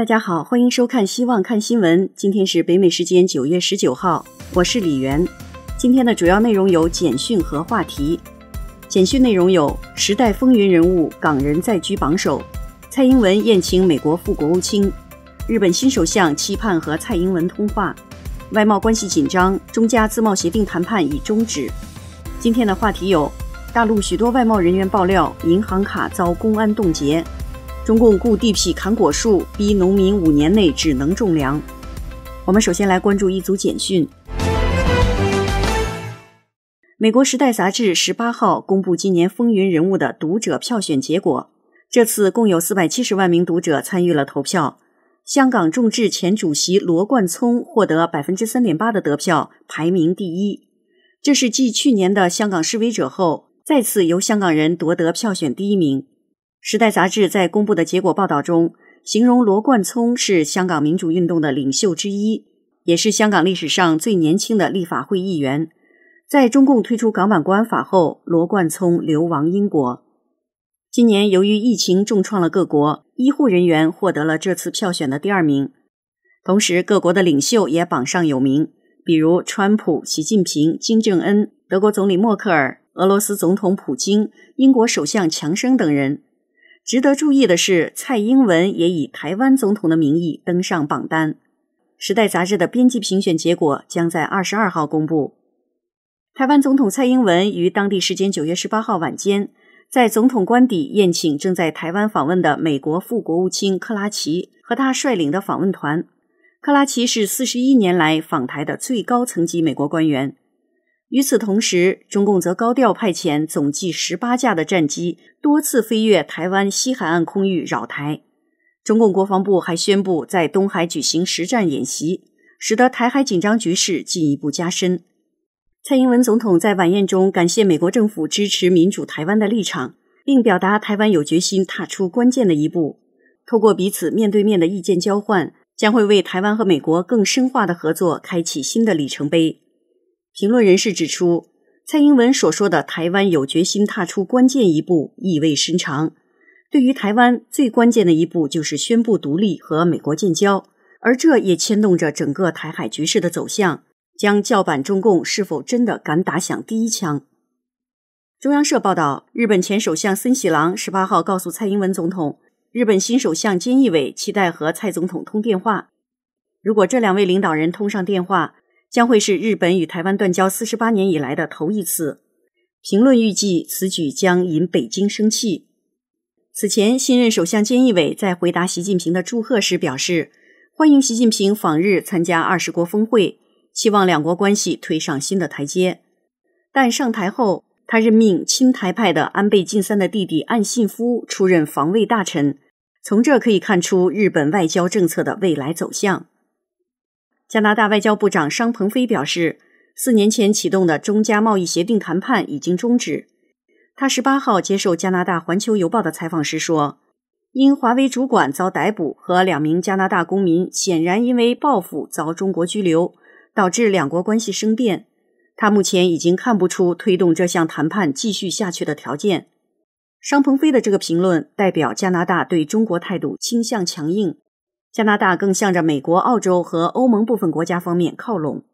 大家好，欢迎收看《希望看新闻》。今天是北美时间九月十九号，我是李媛。今天的主要内容有简讯和话题。简讯内容有：时代风云人物港人再居榜首，蔡英文宴请美国副国务卿，日本新首相期盼和蔡英文通话，外贸关系紧张，中加自贸协定谈判已终止。今天的话题有：大陆许多外贸人员爆料，银行卡遭公安冻结。中共雇地痞砍果树，逼农民五年内只能种粮。我们首先来关注一组简讯。美国《时代》杂志十八号公布今年风云人物的读者票选结果，这次共有四百七十万名读者参与了投票。香港众志前主席罗冠聪获得百分之三点八的得票，排名第一。这是继去年的香港示威者后，再次由香港人夺得票选第一名。《时代》杂志在公布的结果报道中，形容罗冠聪是香港民主运动的领袖之一，也是香港历史上最年轻的立法会议员。在中共推出港版国安法后，罗冠聪流亡英国。今年由于疫情重创了各国，医护人员获得了这次票选的第二名。同时，各国的领袖也榜上有名，比如川普、习近平、金正恩、德国总理默克尔、俄罗斯总统普京、英国首相强生等人。值得注意的是，蔡英文也以台湾总统的名义登上榜单。《时代》杂志的编辑评选结果将在二十二号公布。台湾总统蔡英文于当地时间九月十八号晚间，在总统官邸宴请正在台湾访问的美国副国务卿克拉奇和他率领的访问团。克拉奇是四十一年来访台的最高层级美国官员。与此同时，中共则高调派遣总计十八架的战机，多次飞越台湾西海岸空域扰台。中共国防部还宣布在东海举行实战演习，使得台海紧张局势进一步加深。蔡英文总统在晚宴中感谢美国政府支持民主台湾的立场，并表达台湾有决心踏出关键的一步，透过彼此面对面的意见交换，将会为台湾和美国更深化的合作开启新的里程碑。评论人士指出，蔡英文所说的“台湾有决心踏出关键一步”意味深长。对于台湾最关键的一步，就是宣布独立和美国建交，而这也牵动着整个台海局势的走向，将叫板中共是否真的敢打响第一枪。中央社报道，日本前首相森喜朗十八号告诉蔡英文总统，日本新首相菅义伟期待和蔡总统通电话。如果这两位领导人通上电话，将会是日本与台湾断交四十八年以来的头一次。评论预计此举将引北京生气。此前，新任首相菅义伟在回答习近平的祝贺时表示，欢迎习近平访日参加二十国峰会，期望两国关系推上新的台阶。但上台后，他任命亲台派的安倍晋三的弟弟岸信夫出任防卫大臣，从这可以看出日本外交政策的未来走向。加拿大外交部长商鹏飞表示，四年前启动的中加贸易协定谈判已经终止。他十八号接受加拿大环球邮报的采访时说，因华为主管遭逮捕和两名加拿大公民显然因为报复遭中国拘留，导致两国关系生变。他目前已经看不出推动这项谈判继续下去的条件。商鹏飞的这个评论代表加拿大对中国态度倾向强硬。加拿大更向着美国、澳洲和欧盟部分国家方面靠拢。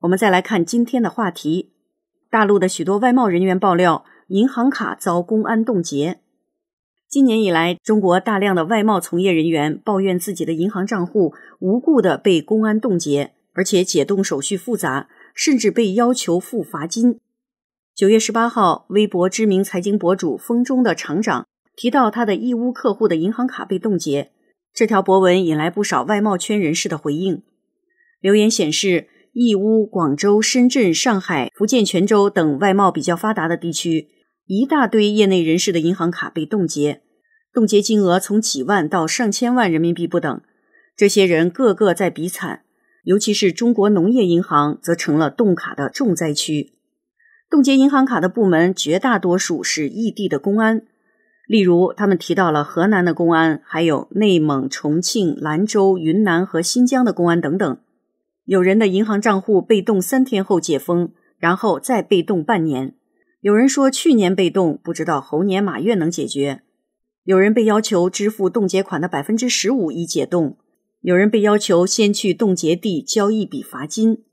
我们再来看今天的话题：大陆的许多外贸人员爆料，银行卡遭公安冻结。今年以来，中国大量的外贸从业人员抱怨自己的银行账户无故的被公安冻结，而且解冻手续复杂，甚至被要求付罚金。九月十八号，微博知名财经博主“风中的厂长”提到他的义乌客户的银行卡被冻结。这条博文引来不少外贸圈人士的回应，留言显示，义乌、广州、深圳、上海、福建泉州等外贸比较发达的地区，一大堆业内人士的银行卡被冻结，冻结金额从几万到上千万人民币不等，这些人个个在比惨，尤其是中国农业银行则成了冻卡的重灾区，冻结银行卡的部门绝大多数是异地的公安。例如，他们提到了河南的公安，还有内蒙、重庆、兰州、云南和新疆的公安等等。有人的银行账户被冻三天后解封，然后再被冻半年。有人说去年被冻，不知道猴年马月能解决。有人被要求支付冻结款的百分之十五以解冻，有人被要求先去冻结地交一笔罚金。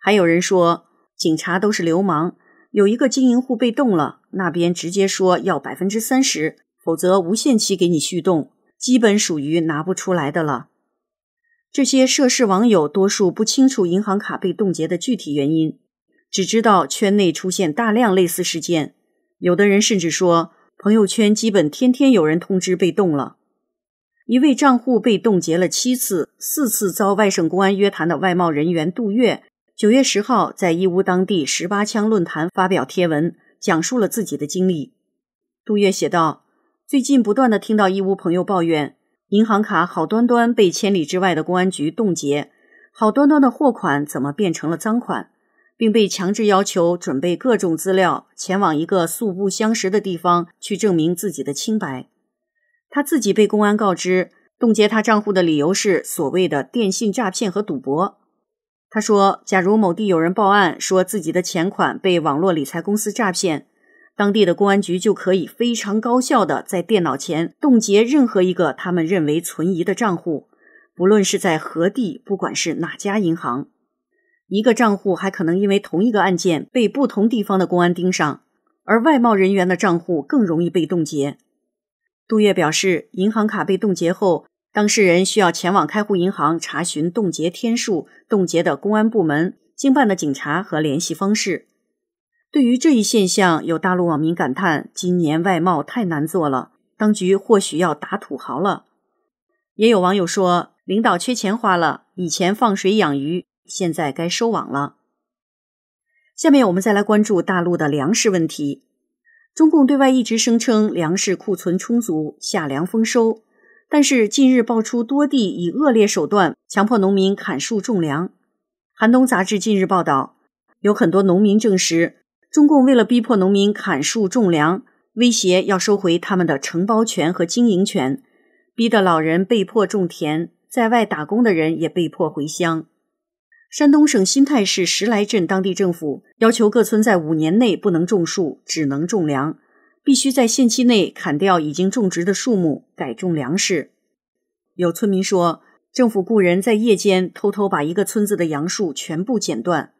还有人说警察都是流氓。有一个经营户被冻了。那边直接说要百分之三十，否则无限期给你续冻，基本属于拿不出来的了。这些涉事网友多数不清楚银行卡被冻结的具体原因，只知道圈内出现大量类似事件，有的人甚至说朋友圈基本天天有人通知被冻了。一位账户被冻结了七次、四次遭外省公安约谈的外贸人员杜月，九月十号在义乌当地十八枪论坛发表贴文。讲述了自己的经历，杜月写道：“最近不断的听到义乌朋友抱怨，银行卡好端端被千里之外的公安局冻结，好端端的货款怎么变成了赃款，并被强制要求准备各种资料，前往一个素不相识的地方去证明自己的清白。他自己被公安告知，冻结他账户的理由是所谓的电信诈骗和赌博。”他说：“假如某地有人报案说自己的钱款被网络理财公司诈骗，当地的公安局就可以非常高效的在电脑前冻结任何一个他们认为存疑的账户，不论是在何地，不管是哪家银行。一个账户还可能因为同一个案件被不同地方的公安盯上，而外贸人员的账户更容易被冻结。”杜月表示，银行卡被冻结后。当事人需要前往开户银行查询冻结天数、冻结的公安部门经办的警察和联系方式。对于这一现象，有大陆网民感叹：“今年外贸太难做了，当局或许要打土豪了。”也有网友说：“领导缺钱花了，以前放水养鱼，现在该收网了。”下面我们再来关注大陆的粮食问题。中共对外一直声称粮食库存充足，夏粮丰收。但是近日爆出多地以恶劣手段强迫农民砍树种粮，《寒冬》杂志近日报道，有很多农民证实，中共为了逼迫农民砍树种粮，威胁要收回他们的承包权和经营权，逼得老人被迫种田，在外打工的人也被迫回乡。山东省新泰市石莱镇当地政府要求各村在五年内不能种树，只能种粮。必须在限期内砍掉已经种植的树木，改种粮食。有村民说，政府雇人在夜间偷偷把一个村子的杨树全部剪断，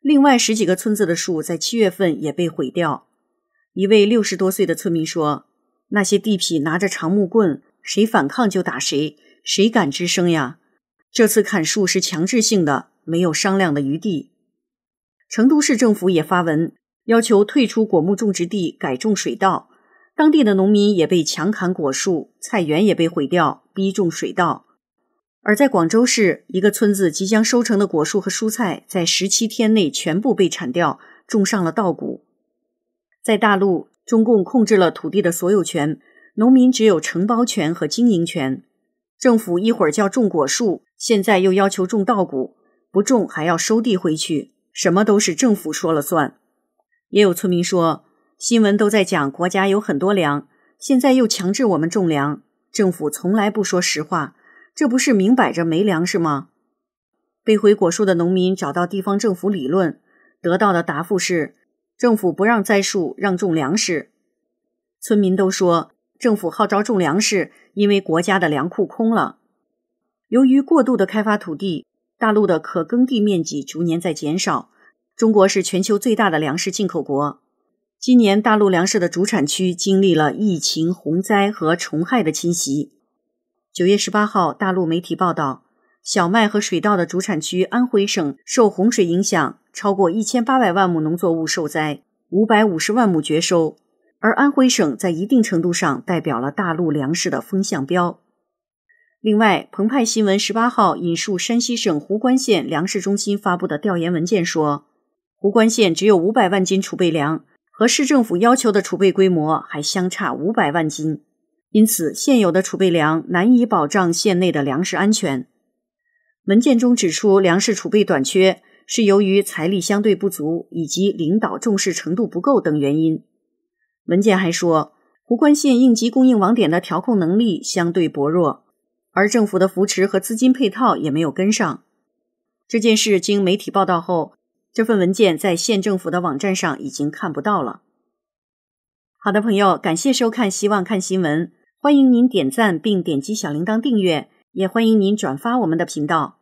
另外十几个村子的树在七月份也被毁掉。一位六十多岁的村民说：“那些地痞拿着长木棍，谁反抗就打谁，谁敢吱声呀？这次砍树是强制性的，没有商量的余地。”成都市政府也发文。要求退出果木种植地改种水稻，当地的农民也被强砍果树，菜园也被毁掉，逼种水稻。而在广州市，一个村子即将收成的果树和蔬菜，在十七天内全部被铲掉，种上了稻谷。在大陆，中共控制了土地的所有权，农民只有承包权和经营权。政府一会儿叫种果树，现在又要求种稻谷，不种还要收地回去，什么都是政府说了算。也有村民说，新闻都在讲国家有很多粮，现在又强制我们种粮，政府从来不说实话，这不是明摆着没粮食吗？背回果树的农民找到地方政府理论，得到的答复是，政府不让栽树，让种粮食。村民都说，政府号召种粮食，因为国家的粮库空了。由于过度的开发土地，大陆的可耕地面积逐年在减少。中国是全球最大的粮食进口国。今年大陆粮食的主产区经历了疫情、洪灾和虫害的侵袭。九月十八号，大陆媒体报道，小麦和水稻的主产区安徽省受洪水影响，超过一千八百万亩农作物受灾，五百五十万亩绝收。而安徽省在一定程度上代表了大陆粮食的风向标。另外，澎湃新闻十八号引述山西省壶关县粮食中心发布的调研文件说。壶关县只有五百万斤储备粮，和市政府要求的储备规模还相差五百万斤，因此现有的储备粮难以保障县内的粮食安全。文件中指出，粮食储备短缺是由于财力相对不足以及领导重视程度不够等原因。文件还说，壶关县应急供应网点的调控能力相对薄弱，而政府的扶持和资金配套也没有跟上。这件事经媒体报道后。这份文件在县政府的网站上已经看不到了。好的，朋友，感谢收看，希望看新闻。欢迎您点赞并点击小铃铛订阅，也欢迎您转发我们的频道。